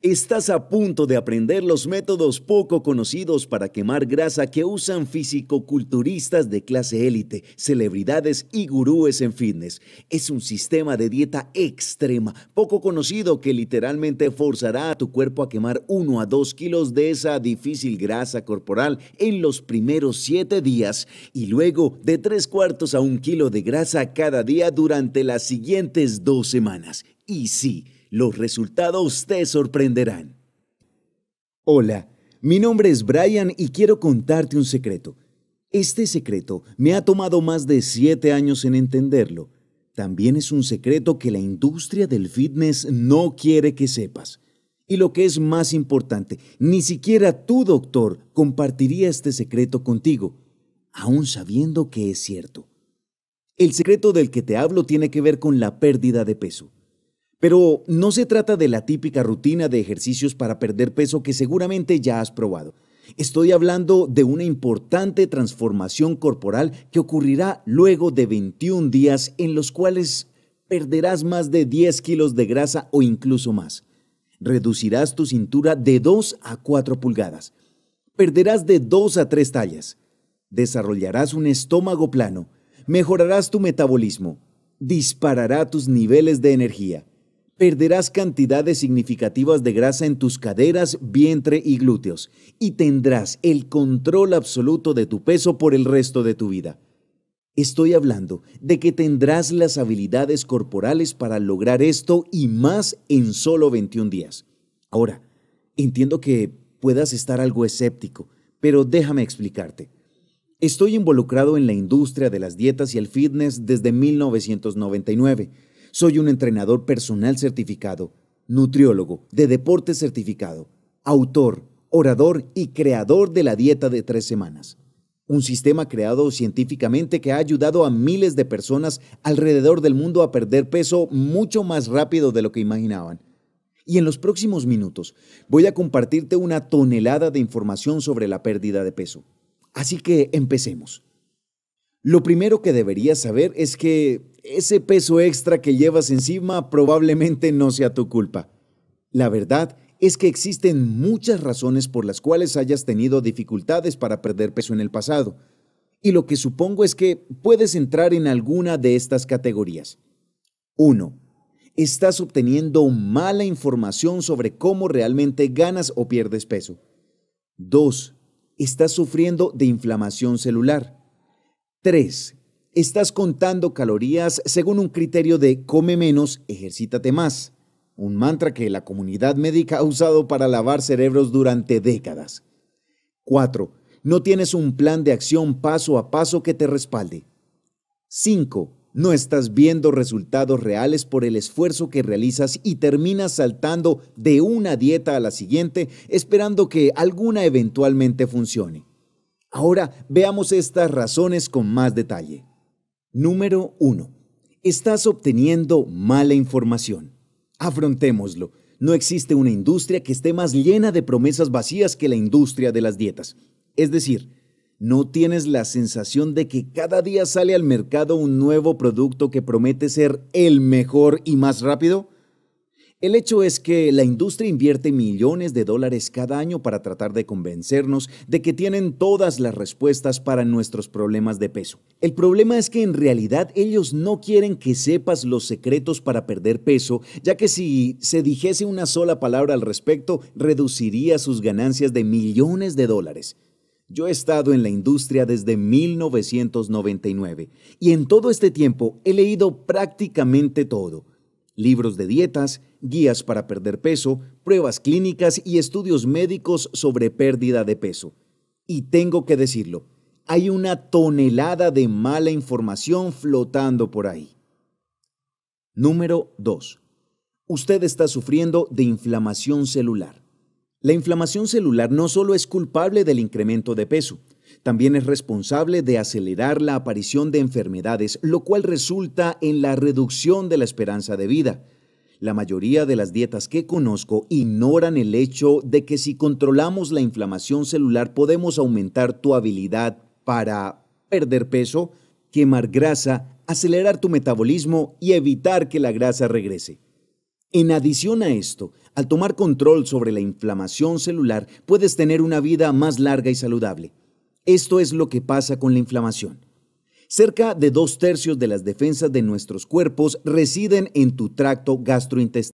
Estás a punto de aprender los métodos poco conocidos para quemar grasa que usan físico-culturistas de clase élite, celebridades y gurúes en fitness. Es un sistema de dieta extrema, poco conocido que literalmente forzará a tu cuerpo a quemar 1 a 2 kilos de esa difícil grasa corporal en los primeros 7 días y luego de 3 cuartos a 1 kilo de grasa cada día durante las siguientes 2 semanas. Y sí, los resultados te sorprenderán. Hola, mi nombre es Brian y quiero contarte un secreto. Este secreto me ha tomado más de 7 años en entenderlo. También es un secreto que la industria del fitness no quiere que sepas. Y lo que es más importante, ni siquiera tu doctor compartiría este secreto contigo, aun sabiendo que es cierto. El secreto del que te hablo tiene que ver con la pérdida de peso. Pero no se trata de la típica rutina de ejercicios para perder peso que seguramente ya has probado. Estoy hablando de una importante transformación corporal que ocurrirá luego de 21 días en los cuales perderás más de 10 kilos de grasa o incluso más. Reducirás tu cintura de 2 a 4 pulgadas. Perderás de 2 a 3 tallas. Desarrollarás un estómago plano. Mejorarás tu metabolismo. Disparará tus niveles de energía Perderás cantidades significativas de grasa en tus caderas, vientre y glúteos y tendrás el control absoluto de tu peso por el resto de tu vida. Estoy hablando de que tendrás las habilidades corporales para lograr esto y más en solo 21 días. Ahora, entiendo que puedas estar algo escéptico, pero déjame explicarte. Estoy involucrado en la industria de las dietas y el fitness desde 1999 soy un entrenador personal certificado, nutriólogo, de deporte certificado, autor, orador y creador de la dieta de tres semanas. Un sistema creado científicamente que ha ayudado a miles de personas alrededor del mundo a perder peso mucho más rápido de lo que imaginaban. Y en los próximos minutos voy a compartirte una tonelada de información sobre la pérdida de peso. Así que empecemos. Lo primero que deberías saber es que ese peso extra que llevas encima probablemente no sea tu culpa. La verdad es que existen muchas razones por las cuales hayas tenido dificultades para perder peso en el pasado, y lo que supongo es que puedes entrar en alguna de estas categorías. 1. Estás obteniendo mala información sobre cómo realmente ganas o pierdes peso. 2. Estás sufriendo de inflamación celular. 3 estás contando calorías según un criterio de come menos, ejercítate más, un mantra que la comunidad médica ha usado para lavar cerebros durante décadas. 4. No tienes un plan de acción paso a paso que te respalde. 5. No estás viendo resultados reales por el esfuerzo que realizas y terminas saltando de una dieta a la siguiente esperando que alguna eventualmente funcione. Ahora veamos estas razones con más detalle. Número 1. Estás obteniendo mala información. Afrontémoslo. No existe una industria que esté más llena de promesas vacías que la industria de las dietas. Es decir, no tienes la sensación de que cada día sale al mercado un nuevo producto que promete ser el mejor y más rápido. El hecho es que la industria invierte millones de dólares cada año para tratar de convencernos de que tienen todas las respuestas para nuestros problemas de peso. El problema es que en realidad ellos no quieren que sepas los secretos para perder peso, ya que si se dijese una sola palabra al respecto, reduciría sus ganancias de millones de dólares. Yo he estado en la industria desde 1999 y en todo este tiempo he leído prácticamente todo libros de dietas, guías para perder peso, pruebas clínicas y estudios médicos sobre pérdida de peso. Y tengo que decirlo, hay una tonelada de mala información flotando por ahí. Número 2. Usted está sufriendo de inflamación celular. La inflamación celular no solo es culpable del incremento de peso, también es responsable de acelerar la aparición de enfermedades, lo cual resulta en la reducción de la esperanza de vida. La mayoría de las dietas que conozco ignoran el hecho de que si controlamos la inflamación celular podemos aumentar tu habilidad para perder peso, quemar grasa, acelerar tu metabolismo y evitar que la grasa regrese. En adición a esto, al tomar control sobre la inflamación celular, puedes tener una vida más larga y saludable. Esto es lo que pasa con la inflamación. Cerca de dos tercios de las defensas de nuestros cuerpos residen en tu tracto gastrointestinal.